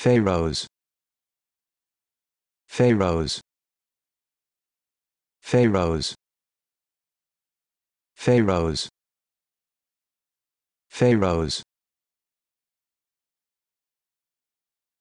Pharaohs Pharaohs Pharaohs Pharaohs Pharaohs